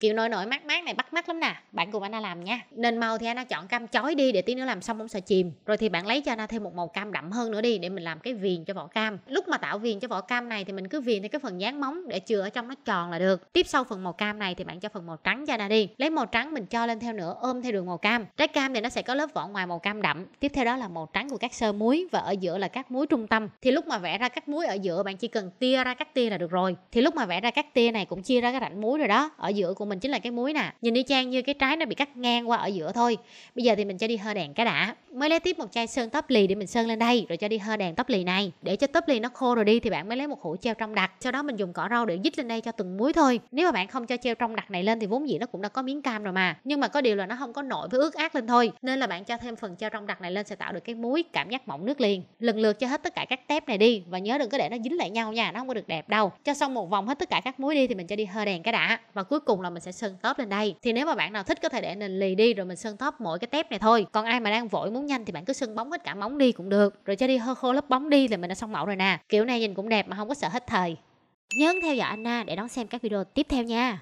kiểu nổi nổi mát mát này bắt mắt lắm nè bạn cùng Anna làm nha nên màu thì Anna chọn cam chói đi để tí nữa làm xong bông sợ chìm rồi thì bạn lấy cho Anna thêm một màu cam đậm hơn nữa đi để mình làm cái viền cho vỏ cam lúc mà tạo viền cho vỏ cam này thì mình cứ viền theo cái phần dáng móng để chừa ở trong nó tròn là được tiếp sau phần màu cam này thì bạn cho phần màu trắng cho Anna đi lấy màu trắng mình cho lên theo nữa ôm theo đường màu cam trái cam thì nó sẽ có lớp vỏ ngoài màu cam đậm tiếp theo đó là màu trắng của các sơ muối và ở giữa là các muối trung tâm thì lúc mà vẽ ra các muối ở giữa bạn chỉ cần tia ra các tia là được rồi thì lúc mà vẽ ra các tia này cũng chia ra cái rãnh muối rồi đó ở giữa cũng mình chính là cái muối nè nhìn y chang như cái trái nó bị cắt ngang qua ở giữa thôi bây giờ thì mình cho đi hơi đèn cái đã mới lấy tiếp một chai sơn tóc lì để mình sơn lên đây rồi cho đi hơ đèn tóc lì này để cho tóc lì nó khô rồi đi thì bạn mới lấy một hũ treo trong đặc sau đó mình dùng cỏ rau để dít lên đây cho từng muối thôi nếu mà bạn không cho treo trong đặc này lên thì vốn dĩ nó cũng đã có miếng cam rồi mà nhưng mà có điều là nó không có nổi với ướt át lên thôi nên là bạn cho thêm phần treo trong đặc này lên sẽ tạo được cái muối cảm giác mỏng nước liền lần lượt cho hết tất cả các tép này đi và nhớ đừng có để nó dính lại nhau nha nó không có được đẹp đâu cho xong một vòng hết tất cả các muối đi thì mình cho đi hơ đèn cái đã và cuối cùng là mình sẽ sơn tóc lên đây thì nếu mà bạn nào thích có thể để nền lì đi rồi mình sơn tóc mỗi cái tép này thôi còn ai mà đang vội muốn nhanh thì bạn cứ sưng bóng hết cả móng đi cũng được rồi cho đi hơ khô lớp bóng đi là mình đã xong mẫu rồi nè kiểu này nhìn cũng đẹp mà không có sợ hết thời nhớ theo dõi Anna để đón xem các video tiếp theo nha